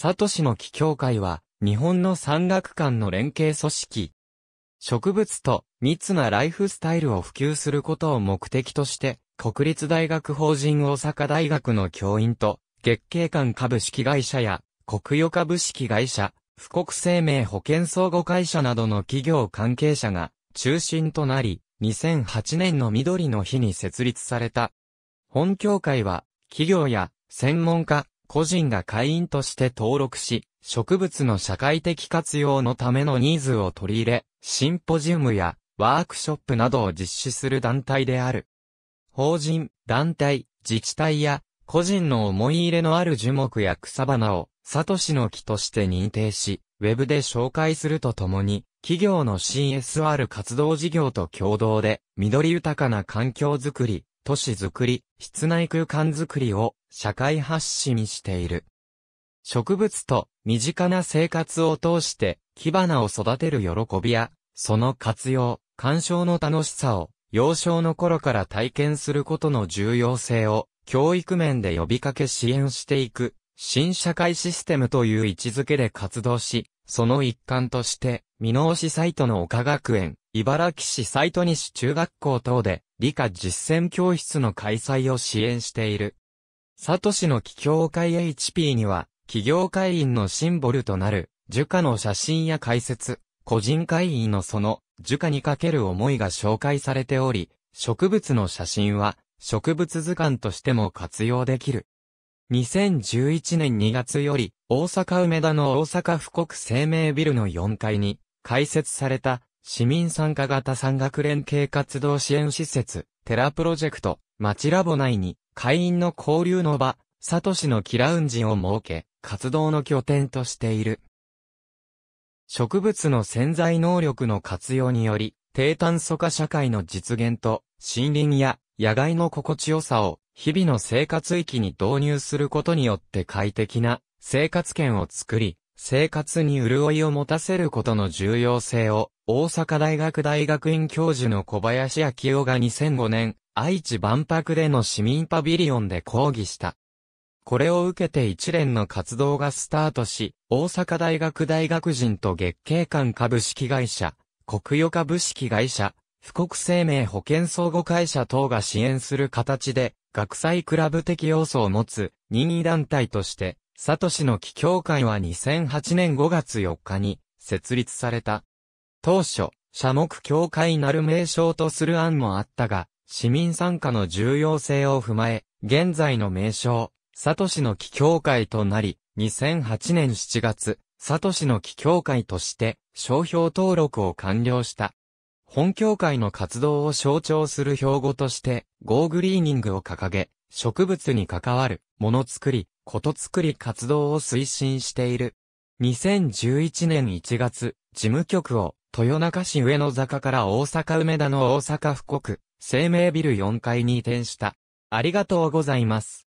サトシの木協会は、日本の山岳間の連携組織。植物と密なライフスタイルを普及することを目的として、国立大学法人大阪大学の教員と、月経館株式会社や、国与株式会社、富国生命保険相互会社などの企業関係者が中心となり、2008年の緑の日に設立された。本協会は、企業や専門家、個人が会員として登録し、植物の社会的活用のためのニーズを取り入れ、シンポジウムやワークショップなどを実施する団体である。法人、団体、自治体や個人の思い入れのある樹木や草花を、サトシの木として認定し、ウェブで紹介するとともに、企業の CSR 活動事業と共同で、緑豊かな環境づくり、都市づくり、室内空間づくりを社会発信している。植物と身近な生活を通して木花を育てる喜びや、その活用、鑑賞の楽しさを幼少の頃から体験することの重要性を教育面で呼びかけ支援していく新社会システムという位置づけで活動し、その一環として、美濃市サイトの岡学園、茨城市サイト西中学校等で理科実践教室の開催を支援している。サトシの企業会 HP には、企業会員のシンボルとなる、樹花の写真や解説、個人会員のその、樹花にかける思いが紹介されており、植物の写真は、植物図鑑としても活用できる。2011年2月より、大阪梅田の大阪富国生命ビルの4階に、開設された、市民参加型山岳連携活動支援施設、テラプロジェクト、町ラボ内に会員の交流の場、サトシのキラウンジを設け、活動の拠点としている。植物の潜在能力の活用により、低炭素化社会の実現と、森林や野外の心地よさを、日々の生活域に導入することによって快適な生活圏を作り、生活に潤いを持たせることの重要性を、大阪大学大学院教授の小林昭夫が2005年、愛知万博での市民パビリオンで抗議した。これを受けて一連の活動がスタートし、大阪大学大学人と月経館株式会社、国与株式会社、富国生命保険相互会社等が支援する形で、学際クラブ的要素を持つ任意団体として、サトシの企協会は2008年5月4日に設立された。当初、社目協会なる名称とする案もあったが、市民参加の重要性を踏まえ、現在の名称、サトシの帰協会となり、2008年7月、サトシの帰協会として、商標登録を完了した。本協会の活動を象徴する標語として、ゴーグリーニングを掲げ、植物に関わる、ものづくり、ことづくり活動を推進している。2011年1月、事務局を、豊中市上野坂から大阪梅田の大阪府国、生命ビル4階に移転した。ありがとうございます。